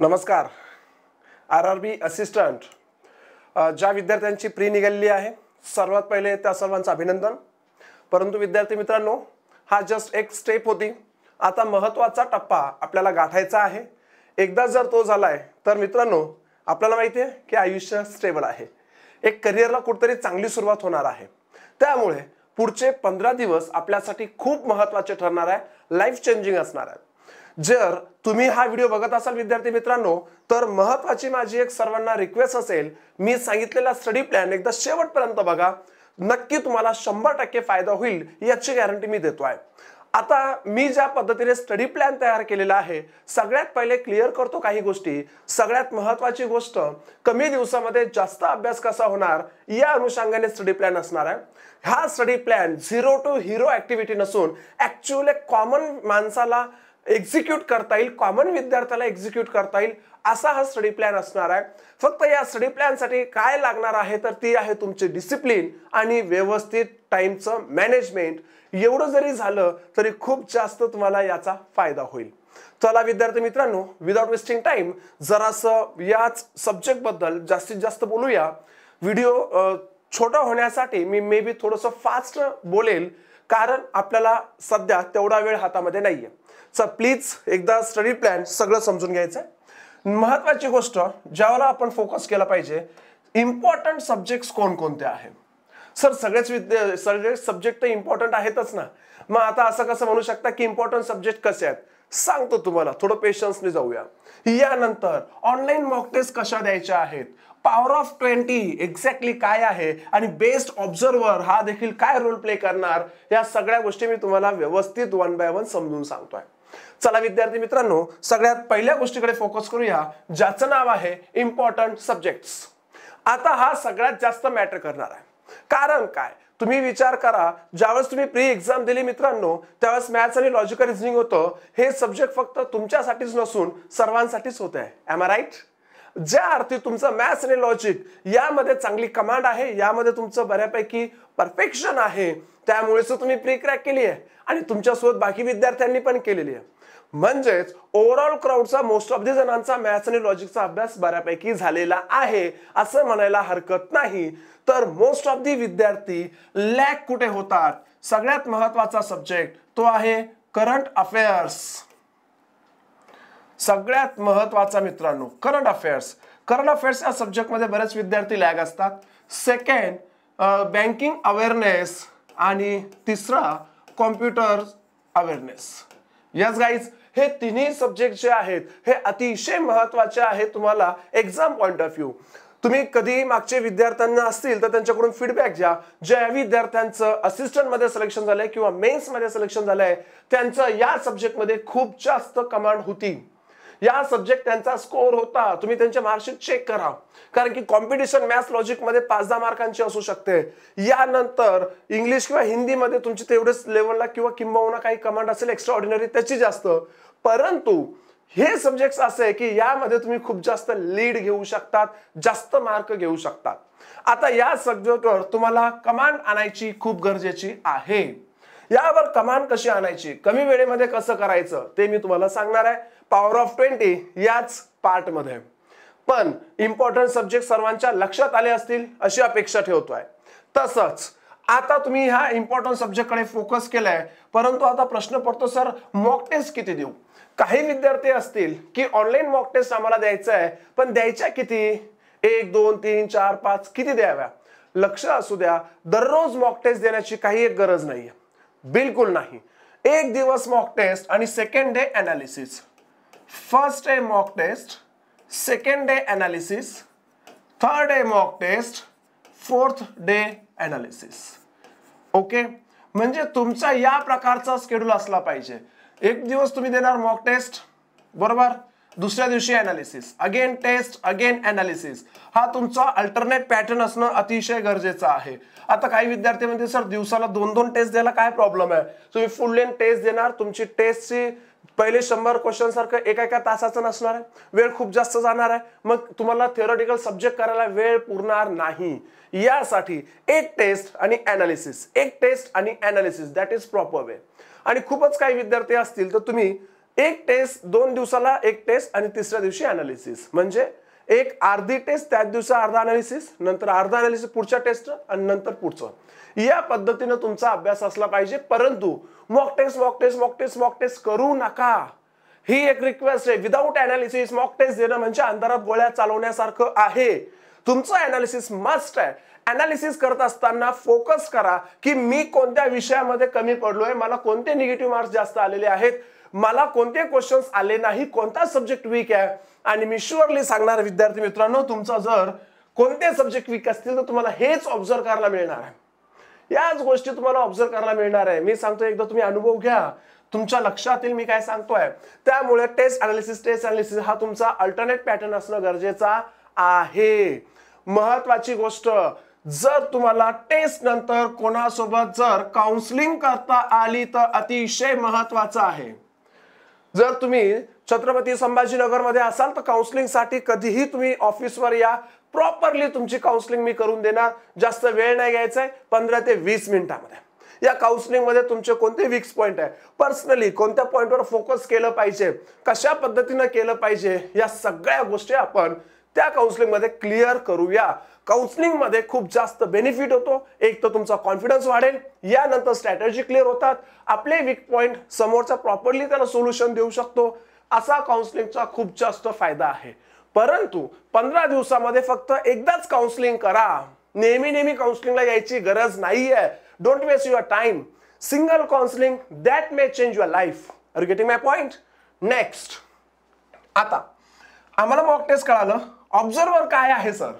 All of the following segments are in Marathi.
नमस्कार आर आर बी असिस्टंट ज्या विद्यार्थ्यांची प्री निघालेली आहे सर्वात पहिले त्या सर्वांचं अभिनंदन परंतु विद्यार्थी मित्रांनो हा जस्ट एक स्टेप होती आता महत्त्वाचा टप्पा आपल्याला गाठायचा आहे एकदा जर तो झाला आहे तर मित्रांनो आपल्याला माहिती आहे की आयुष्य स्टेबल आहे एक करिअरला कुठतरी चांगली सुरुवात होणार आहे त्यामुळे पुढचे पंधरा दिवस आपल्यासाठी खूप महत्त्वाचे ठरणार आहे लाईफ चेंजिंग असणार आहे जर तुम्ही हा व्हिडिओ बघत असाल विद्यार्थी मित्रांनो तर महत्वाची माझी एक सर्वांना रिक्वेस्ट असेल मी सांगितलेला स्टडी प्लॅन एकदा शेवटपर्यंत बघा नक्की तुम्हाला शंभर टक्के फायदा होईल याची गॅरंटी मी देतो आहे आता मी ज्या पद्धतीने स्टडी प्लॅन तयार केलेला आहे सगळ्यात पहिले क्लिअर करतो काही गोष्टी सगळ्यात महत्वाची गोष्ट कमी दिवसामध्ये जास्त अभ्यास कसा होणार या अनुषंगाने स्टडी प्लॅन असणार आहे हा study plan zero to hero activity नसून ऍक्च्युअली कॉमन माणसाला एक्झिक्यूट करता येईल कॉमन विद्यार्थ्याला एक्झिक्यूट करता येईल असा हा स्टडी प्लॅन असणार आहे फक्त या स्टडी प्लॅनसाठी काय लागणार आहे तर ती आहे तुमची डिसिप्लिन आणि व्यवस्थित टाईमचं मॅनेजमेंट एवढं जरी झालं तरी खूप जास्त तुम्हाला याचा फायदा होईल चला विद्यार्थी मित्रांनो विदाउट वेस्टिंग टाइम जरासं याच सब्जेक्टबद्दल जास्तीत जास्त बोलूया व्हिडिओ छोटा होण्यासाठी मी मे बी थोडंसं फास्ट बोलेल कारण आपल्याला सध्या तेवढा वेळ हातामध्ये नाही आहे चा प्लीज एकदा स्टडी प्लॅन सगळं समजून घ्यायचं आहे महत्वाची गोष्ट ज्यावर आपण फोकस केला पाहिजे इम्पॉर्टंट सब्जेक्ट्स कोणकोणते आहेत सर सगळेच विद्या सगळे सब्जेक्ट तर इम्पॉर्टंट आहेतच ना मग आता असं कसं म्हणू शकता की इम्पॉर्टंट सब्जेक्ट कसे आहेत सांगतो तुम्हाला थोडं पेशन्सने जाऊया यानंतर ऑनलाईन मॉक टेस्ट कशा द्यायच्या आहेत पॉवर ऑफ ट्वेंटी एक्झॅक्टली काय आहे आणि बेस्ट ऑब्झर्वर हा देखील काय रोल प्ले करणार या सगळ्या गोष्टी मी तुम्हाला व्यवस्थित वन बाय वन समजून सांगतोय चला विद्यार्थी मित्रांनो सगळ्यात पहिल्या गोष्टीकडे फोकस करूया ज्याचं नाव आहे इम्पॉर्टंट सब्जेक्ट आता हा सगळ्यात जास्त मॅटर करणार आहे कारण काय तुम्ही विचार करा ज्यावेळेस तुम्ही प्री एक्झाम दिली मित्रांनो त्यावेळेस मॅथ्स आणि लॉजिकल रिझनिंग होतं हे सब्जेक्ट फक्त तुमच्यासाठीच नसून सर्वांसाठीच होत आहे एम आय राईट ज्या अर्थी तुमचं मॅथ्स आणि लॉजिक यामध्ये चांगली कमांड आहे यामध्ये तुमचं बऱ्यापैकी परफेक्शन आहे त्यामुळेच तुम्ही प्री क्रॅक केली आहे आणि तुमच्यासोबत बाकी विद्यार्थ्यांनी पण केलेली आहे म्हणजेच ओव्हरऑल क्राऊडचा मोस्ट ऑफ दी जणांचा मॅथ्स आणि लॉजिकचा अभ्यास बऱ्यापैकी झालेला आहे असं म्हणायला हरकत नाही तर मोस्ट ऑफ दी विद्यार्थी लॅक कुठे होतात सगळ्यात महत्वाचा सब्जेक्ट तो आहे करंट अफेअर्स सगळ्यात महत्त्वाचा मित्रांनो करंट अफेअर्स करंट अफेअर्स या सब्जेक्टमध्ये बरेच विद्यार्थी लॅग असतात सेकंड बँकिंग अवेअरनेस आणि तिसरा कॉम्प्युटर अवेअरनेस यस गाईज हे तिन्ही सब्जेक्ट जे आहेत हे अतिशय महत्त्वाचे आहेत तुम्हाला एक्झाम पॉईंट ऑफ व्ह्यू तुम्ही कधी मागचे विद्यार्थ्यांना असतील तर त्यांच्याकडून फीडबॅक घ्या ज्या विद्यार्थ्यांचं असिस्टंटमध्ये सिलेक्शन झालंय किंवा मेन्समध्ये सिलेक्शन झालंय त्यांचं या सब्जेक्टमध्ये खूप जास्त कमांड होती या सब्जेक्ट त्यांचा स्कोअर होता तुम्ही त्यांचे मार्कशीट चेक करा कारण की कॉम्पिटिशन मॅथ्स मध्ये पाच दहा मार्कांची असू शकते यानंतर इंग्लिश किंवा हिंदीमध्ये तुमचे तेवढेच लेवलला किंवा किंबहुना काही कमांड असेल एक्स्ट्रा ऑर्डिनरी त्याची जास्त परंतु हे सब्जेक्ट असे की यामध्ये तुम्ही खूप जास्त लीड घेऊ शकतात जास्त मार्क घेऊ शकतात आता या सब्जेक्टवर तुम्हाला कमांड आणायची खूप गरजेची आहे यावर कमांड कशी आणायची कमी वेळेमध्ये कसं करायचं ते मी तुम्हाला सांगणार आहे पॉवर ऑफ ट्वेंटी याच मध्ये पण इम्पॉर्टंट सब्जेक्ट सर्वांच्या लक्षात आले असतील अशी अपेक्षा ठेवतोय तसंच आता तुम्ही ह्या इम्पॉर्टंट कडे फोकस केलाय परंतु आता प्रश्न पडतो सर मॉक टेस्ट किती देऊ काही विद्यार्थी असतील की ऑनलाईन मॉक टेस्ट आम्हाला द्यायचं आहे पण द्यायच्या किती एक दोन तीन चार पाच किती द्याव्या लक्ष असू द्या दररोज मॉक टेस्ट देण्याची काही एक गरज नाही बिलकुल नाही एक दिवस मॉक टेस्ट आणि second day analysis first day mock test second day analysis, third day mock test, fourth day analysis okay म्हणजे तुमचा या प्रकारचा स्केड्यूल असला पाहिजे एक दिवस तुम्ही देणार मॉक टेस्ट बरोबर दुसऱ्या दिवशी analysis again test again analysis हा तुमचा अल्टरनेट पॅटर्न असणं अतिशय गरजेचं आहे आता काही विद्यार्थी म्हणजे सर दिवसाला दोन दोन टेस्ट द्यायला काय प्रॉब्लेम आहे तुम्ही फुल लेन टेस्ट देणार तुमची टेस्टची पहिले शंभर क्वेश्चन सारखं एका एका तासाचं नसणार आहे वेळ खूप जास्त जाणार आहे मग तुम्हाला थिअरॉटिकल सब्जेक्ट करायला वेळ पुरणार नाही यासाठी एक टेस्ट आणि अनालिसिस एक टेस्ट आणि analysis that is proper way आणि खूपच काही विद्यार्थी असतील तर तुम्ही एक टेस्ट दोन दिवसाला एक टेस्ट आणि तिसऱ्या दिवशी अनालिसिस म्हणजे एक अर्धी टेस्ट त्याच दिवसा अर्धा अनालिसिस नंतर अर्धा अनालिसिस पुढच्या टेस्ट आणि नंतर पुढचं या पद्धतीनं तुमचा अभ्यास असला पाहिजे परंतु mock test mock test mock test mock test करू नका ही एक रिक्वेस्ट आहे विदाऊट अनालिसिस मॉक टेस्ट देणं म्हणजे अंधारात गोळ्या चालवण्यासारखं आहे तुमचं अनालिसिस मस्ट आहे अनालिसिस करत असताना फोकस करा की मी कोणत्या विषयामध्ये कमी पडलोय मला कोणते निगेटिव्ह मार्क्स जास्त आलेले आहेत मला कोणते क्वेश्चन्स आले नाही कोणता सब्जेक्ट वीक आहे आणि मी शुअरली सांगणार विद्यार्थी मित्रांनो तुमचा जर कोणते सब्जेक्ट वीक असतील तर तुम्हाला हेच ऑब्झर्व करायला मिळणार आहे याच गोष्टी तुम्हाला ऑब्झर्व करायला मिळणार आहे मी सांगतो एकदा तुम्ही अनुभव घ्या तुमच्या लक्षात येईल मी काय सांगतोय त्यामुळे टेस्ट अनालिसिस टेस्ट अनालिसिस हा तुमचा अल्टरनेट पॅटर्न असणं गरजेचा आहे महत्वाची गोष्ट जर तुम्हाला टेस्ट नंतर कोणासोबत जर काउन्सिलिंग करता आली तर अतिशय महत्वाचं आहे जर तुम्ही छत्रपती संभाजीनगरमध्ये असाल तर साठी कधीही तुम्ही ऑफिसवर या प्रॉपरली तुमची काउन्सिलिंग मी करून देणार जास्त वेळ नाही घ्यायचा आहे पंधरा ते वीस मिनिटामध्ये या मध्ये तुमचे कोणते वीक्स पॉईंट आहे पर्सनली कोणत्या पॉईंटवर फोकस केलं पाहिजे कशा पद्धतीनं केलं पाहिजे या सगळ्या गोष्टी आपण त्या मध्ये क्लिअर करूया मध्ये खूप जास्त बेनिफिट होतो एक तर तुमचा कॉन्फिडन्स वाढेल यानंतर स्ट्रॅटर्जी क्लिअर होतात आपले वीक पॉईंट समोरचा प्रॉपरली त्याला सोल्युशन देऊ शकतो असा काउन्सिलिंगचा खूप जास्त फायदा आहे परंतु पंधरा दिवसामध्ये फक्त एकदाच काउन्सिलिंग करा नेहमी नेहमी काउन्सिलिंगला यायची गरज नाही आहे don't waste your time single counselling that may change your life are getting my point next आता आम्हाला मॉक टेस्ट कळालं ऑब्झर्वर काय आहे सर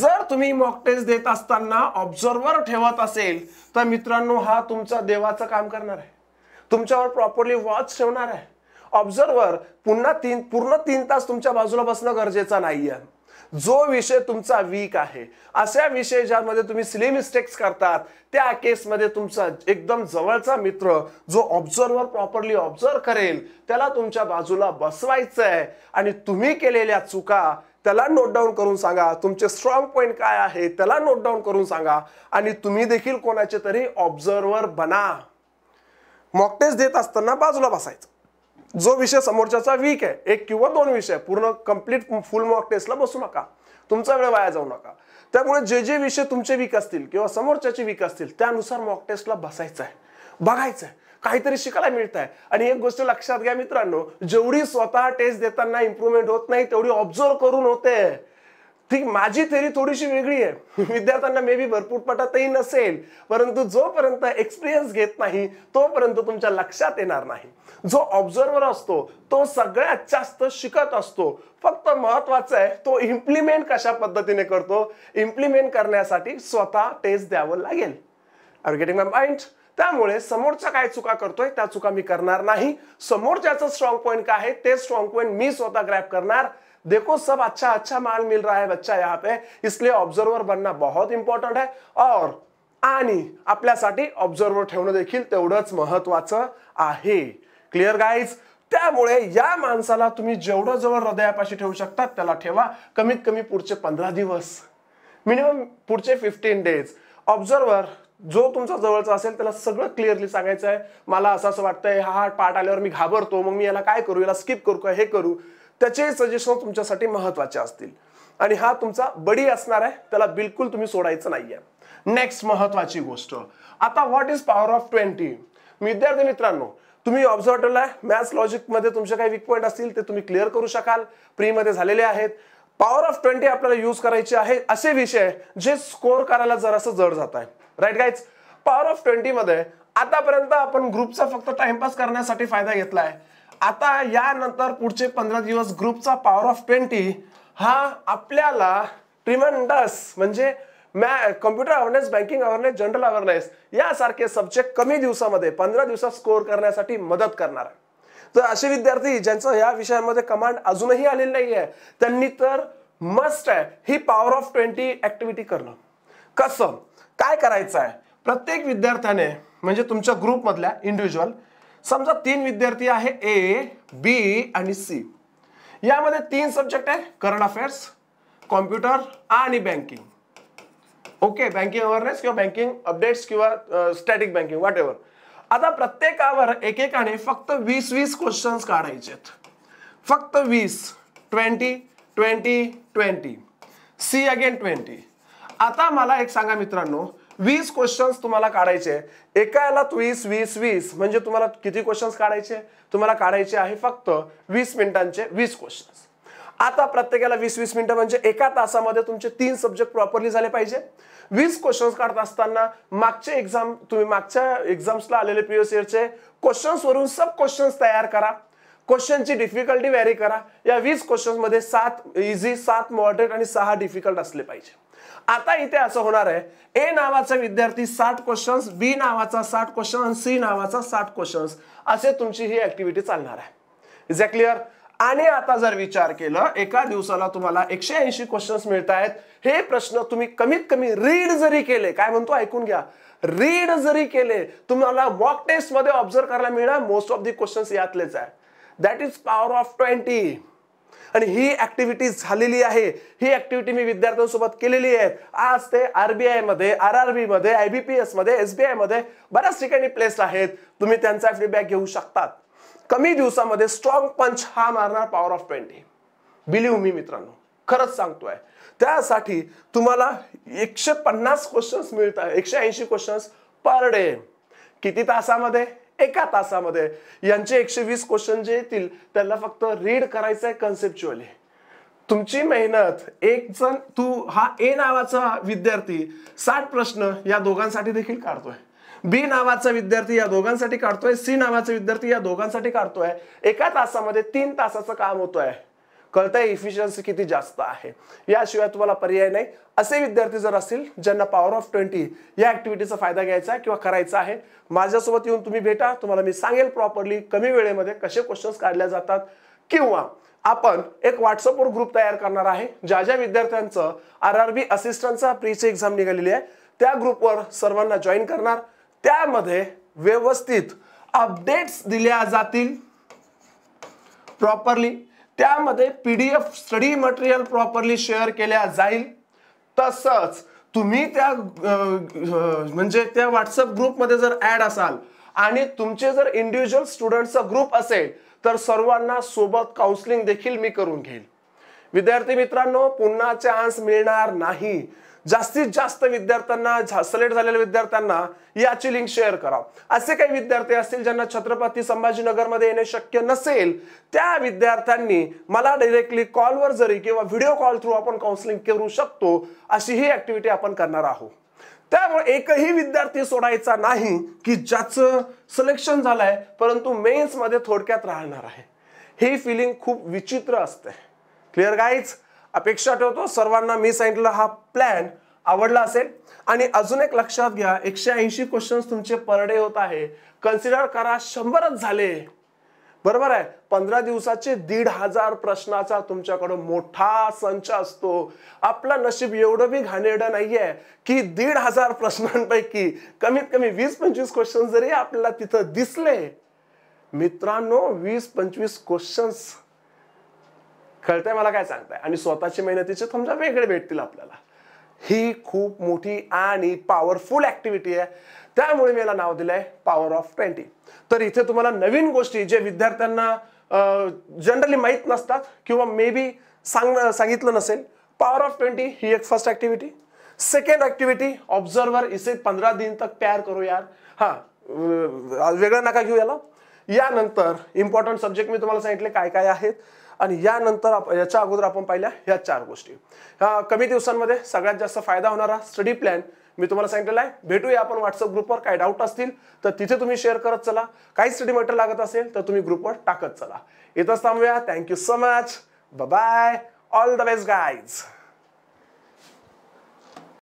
जर तुम्ही मॉक टेस्ट देत असताना ऑब्झर्वर ठेवत असेल तर मित्रांनो हा तुमचा देवाचं काम करणार आहे तुमच्यावर प्रॉपरली वॉच ठेवणार आहे ऑब्झर्वर पुन्हा तीन पूर्ण तीन तास तुमच्या बाजूला बसणं गरजेचं नाही आहे जो विषय तुमचा वीक आहे अशा विषय ज्यामध्ये तुम्ही स्ली मिस्टेक्स करतात त्या केसमध्ये तुमचा एकदम जवळचा मित्र जो ऑब्झर्वर प्रॉपरली ऑब्झर्व करेल त्याला तुमच्या बाजूला बसवायचं आहे आणि तुम्ही केलेल्या चुका त्याला नोट डाऊन करून सांगा तुमचे स्ट्रॉंग पॉईंट काय आहे त्याला नोट डाऊन करून सांगा आणि तुम्ही देखील कोणाचे तरी ऑब्झर्वर बना मॉक टेस्ट देत असताना बाजूला बसायचं जो विषय समोरच्याचा वीक आहे एक किंवा दोन विषय पूर्ण कंप्लीट फुल मॉक टेस्टला बसू नका तुमचा वेळ वाया जाऊ नका त्यामुळे जे जे विषय तुमचे वीक असतील किंवा समोरच्याचे वीक असतील त्यानुसार मॉक टेस्टला बसायचं आहे बघायचं आहे काहीतरी शिकायला मिळत आहे आणि एक गोष्ट लक्षात घ्या मित्रांनो जेवढी स्वतः टेस्ट देताना इम्प्रूव्हमेंट होत नाही तेवढी ऑब्झर्व करून होते ठीक माझी थेरी थोडीशी वेगळी आहे विद्यार्थ्यांना मे बी भरपूर पटातही नसेल परंतु जोपर्यंत एक्सपिरियन्स घेत नाही तोपर्यंत तुमच्या लक्षात येणार नाही जो ऑब्झर्वर असतो तो सगळ्यात जास्त शिकत असतो फक्त महत्वाचं आहे तो इम्प्लिमेंट कशा पद्धतीने करतो इम्प्लिमेंट करण्यासाठी स्वतः टेस्ट द्यावं लागेल आर गेटिंग माय पॉइंट त्यामुळे समोरचा काय चुका करतोय त्या चुका मी करणार नाही समोरच्याचं स्ट्रॉंग पॉईंट काय आहे ते स्ट्रॉंग पॉईंट मी स्वतः ग्रॅप करणार देखो सब अच्छा अच्छा माल मिल रहा है बच्चा यहाँ पे इसलिए ऑब्झर्वर बनना बहुत इम्पॉर्टंट है और आणि आपल्यासाठी ऑब्झर्वर ठेवणं देखील तेवढंच महत्वाचं आहे क्लिअर गाईज त्यामुळे या माणसाला तुम्ही जेवढं जवळ हृदयापाशी ठेवू शकता त्याला ठेवा कमीत कमी पुढचे पंधरा दिवस मिनिमम पुढचे फिफ्टीन डेज ऑब्झर्वर जो तुमचा जवळचा असेल त्याला सगळं क्लिअरली सांगायचं आहे मला असं असं वाटतंय हा हा पार्ट आल्यावर मी घाबरतो मग मी याला काय करू याला स्किप करू का हे करू त्याचे सजेशन तुमच्यासाठी महत्वाचे असतील आणि हा तुमचा बडी असणार आहे त्याला बिलकुल तुम्ही सोडायचं नाहीये नेक्स्ट महत्वाची गोष्ट आता what is power of twenty विद्यार्थी मित्रांनो तुम्ही ऑब्झर्व ठेवलाय लॉजिक मध्ये तुमचे काही वीक पॉईंट असतील ते तुम्ही क्लिअर करू शकाल प्री मध्ये झालेले आहेत पॉवर ऑफ ट्वेंटी आपल्याला यूज करायची आहे असे विषय जे स्कोर करायला जरासं जड जात आहे right guys power of twenty मध्ये आतापर्यंत आपण ग्रुपचा फक्त टाइमपास करण्यासाठी फायदा घेतला आहे आता यानंतर पुढचे पंधरा दिवस ग्रुपचा पॉवर ऑफ ट्वेंटी हा आपल्याला ट्रिमंडस म्हणजे मॅ computer awareness banking awareness general awareness यासारखे सब्जेक्ट कमी दिवसामध्ये पंधरा दिवसात स्कोर करण्यासाठी मदत करणार आहे तर असे विद्यार्थी ज्यांचं या विषयांमध्ये कमांड अजूनही आलेलं नाही आहे त्यांनी तर मस्ट आहे ही पॉवर ऑफ ट्वेंटी ऍक्टिव्हिटी करणं कसं काय करायचं आहे प्रत्येक विद्यार्थ्याने म्हणजे तुमच्या ग्रुपमधल्या इंडिव्हिज्युअल समजा तीन विद्यार्थी आहे ए बी आणि सी यामध्ये तीन सब्जेक्ट आहे करंट अफेअर्स कॉम्प्युटर आणि बँकिंग ओके बँकिंग अवेअरनेस किंवा बँकिंग अपडेट्स किंवा स्टॅटिक बँकिंग वॉट एव्हर आता प्रत्येकावर एकेकाने फक्त वीस वीस क्वेश्चन्स काढायचे फक्त वीस twenty twenty twenty see again twenty आता मला एक सांगा मित्रांनो वीस क्वेश्चन्स तुम्हाला काढायचे एकाला याला वीस वीस वीस म्हणजे तुम्हाला किती क्वेश्चन्स काढायचे तुम्हाला काढायचे आहे फक्त वीस मिनिटांचे वीस क्वेश्चन्स आता प्रत्येकाला वीस वीस मिनिटं म्हणजे एका तासामध्ये तुमचे तीन सब्जेक्ट प्रॉपरली झाले पाहिजे वीस क्वेश्चन्स काढत असताना मागचे एक्झाम तुम्ही मागच्या एक्झाम्सला आलेले प्रिव्हियस इयरचे वरून सब क्वेश्चन्स तयार करा क्वेश्चनची डिफिकल्टी व्हॅरी करा या वीस मध्ये सात इझी सात मॉडरेट आणि सहा डिफिकल्ट असले पाहिजे आता इथे असं होणार आहे ए नावाचा विद्यार्थी साठ क्वेश्चन्स बी नावाचा साठ क्वेश्चन सी नावाचा साठ क्वेश्चन्स असे तुमची ही ऍक्टिव्हिटी चालणार आहे इज क्लिअर आणि आता जर विचार केला एका दिवसाला तुम्हाला एकशे ऐंशी क्वेश्चन्स मिळत आहेत हे प्रश्न तुम्ही कमीत कमी रीड जरी केले काय म्हणतो ऐकून घ्या रीड जरी केले तुम्हाला वॉक टेस्ट मध्ये ऑब्झर्व करायला मिळणार मोस्ट ऑफ दी क्वेश्चन्स यातलेच आहे that is power of twenty आणि ही ऍक्टिव्हिटी झालेली आहे ही ऍक्टिव्हिटी मी विद्यार्थ्यांसोबत केलेली आहे आज ते आरबीआय मध्ये आर आर बी मध्ये आयबीपीएस मध्ये एसबीआय मध्ये बऱ्याच ठिकाणी प्लेस आहेत तुम्ही त्यांचा फीडबॅक घेऊ शकतात कमी दिवसामध्ये स्ट्रॉंग पंच हा मारणार power of twenty believe me मित्रांनो खरंच सांगतोय त्यासाठी तुम्हाला एकशे पन्नास क्वेश्चन्स मिळत आहे एकशे ऐंशी क्वेश्चन्स पर डे किती तासामध्ये एका तासामध्ये यांचे एकशे वीस क्वेश्चन जे येतील त्यांना फक्त रीड करायचं आहे कन्सेप्च्युअली तुमची मेहनत एक जण तू हा ए नावाचा विद्यार्थी साठ प्रश्न या दोघांसाठी देखील काढतोय बी नावाचा विद्यार्थी या दोघांसाठी काढतोय सी नावाचा विद्यार्थी या दोघांसाठी काढतोय एका तासामध्ये तीन तासाचं काम होतोय कळतंय इफिशियन्सी किती जास्त आहे याशिवाय तुम्हाला पर्याय नाही असे विद्यार्थी जर असतील ज्यांना पॉवर ऑफ ट्वेंटी या ऍक्टिव्हिटीचा फायदा घ्यायचा किंवा करायचा आहे माझ्यासोबत येऊन तुम्ही भेटा तुम्हाला मी सांगेल प्रॉपरली कमी वेळेमध्ये कसे क्वेश्चन्स काढले जातात किंवा आपण एक व्हॉट्सअपवर ग्रुप तयार करणार आहे ज्या ज्या विद्यार्थ्यांचं आर आर बी असिस्टंटचा प्रीची एक्झाम निघालेली आहे त्या ग्रुपवर सर्वांना जॉईन करणार त्यामध्ये व्यवस्थित अपडेट्स दिल्या जातील प्रॉपरली त्यामध्ये P D F study material properly share केल्या जाईल तसंच तुम्ही त्या म्हणजे त्या व्हॉट्सअप ग्रुपमध्ये जर ऍड असाल आणि तुमचे जर इंडिव्हिज्युअल स्टुडंटचा ग्रुप असेल तर सर्वांना सोबत काउन्सिलिंग देखील मी करून घेईल विद्यार्थी मित्रांनो पुन्हा चान्स मिळणार नाही जास्तीत जास्त विद्यार्थ्यांना सिलेक्ट झालेल्या विद्यार्थ्यांना याची लिंक शेअर करा असे काही विद्यार्थी असतील ज्यांना छत्रपती संभाजीनगरमध्ये येणे शक्य नसेल त्या विद्यार्थ्यांनी मला डायरेक्टली कॉलवर जरी किंवा व्हिडिओ कॉल थ्रू आपण काउन्सिलिंग करू शकतो अशी ही ऍक्टिव्हिटी आपण करणार आहोत त्यामुळे एकही विद्यार्थी सोडायचा नाही की ज्याचं सिलेक्शन झालंय परंतु मेन्स मध्ये थोडक्यात राहणार आहे ही फिलिंग खूप विचित्र असते क्लिअर गाईज अपेक्षा ठेवतो सर्वांना मी सांगितलेला हा प्लॅन आवडला असेल आणि अजून एक लक्षात घ्या एकशे ऐंशी क्वेश्चन्स तुमचे पर डे होत आहे कन्सिडर करा शंभरच झाले बरोबर आहे पंधरा दिवसाचे दीड हजार प्रश्नाचा तुमच्याकडं मोठा संच असतो आपलं नशीब एवढं बी घाणेरडं नाहीये की दीड हजार प्रश्नांपैकी कमीत कमी वीस पंचवीस क्वेश्चन जरी आपल्याला तिथं दिसले मित्रांनो वीस पंचवीस क्वेश्चन्स कळतंय मला काय सांगताय आणि स्वतःची मेहनतीचे समजा वेगळे भेटतील आपल्याला ही खूप मोठी आणि पॉवरफुल ऍक्टिव्हिटी आहे त्यामुळे मी याला नाव दिलंय आहे पॉवर ऑफ ट्वेंटी तर इथे तुम्हाला नवीन गोष्टी जे विद्यार्थ्यांना जनरली माहीत नसतात किंवा मे बी सांग सांगितलं नसेल पॉवर ऑफ ट्वेंटी ही एक first activity second activity observer इसे पंधरा दिन तक तयार करू यार हां वेगळं नका घेऊ याला यानंतर इम्पॉर्टंट सब्जेक्ट मी तुम्हाला सांगितले काय काय आहेत आणि यानंतर याच्या अगोदर आपण पाहिल्या ह्या चार गोष्टी कमी दिवसांमध्ये सगळ्यात जास्त फायदा होणारा स्टडी प्लॅन मी तुम्हाला सांगितलेला आहे भेटूया आपण व्हॉट्सअप ग्रुपवर काय डाऊट असतील तर तिथे तुम्ही शेअर करत चला काही स्टडी मटेरियल लागत असेल तर तुम्ही ग्रुपवर टाकत चला इथंच थांबूया thank you so much bye all the best guys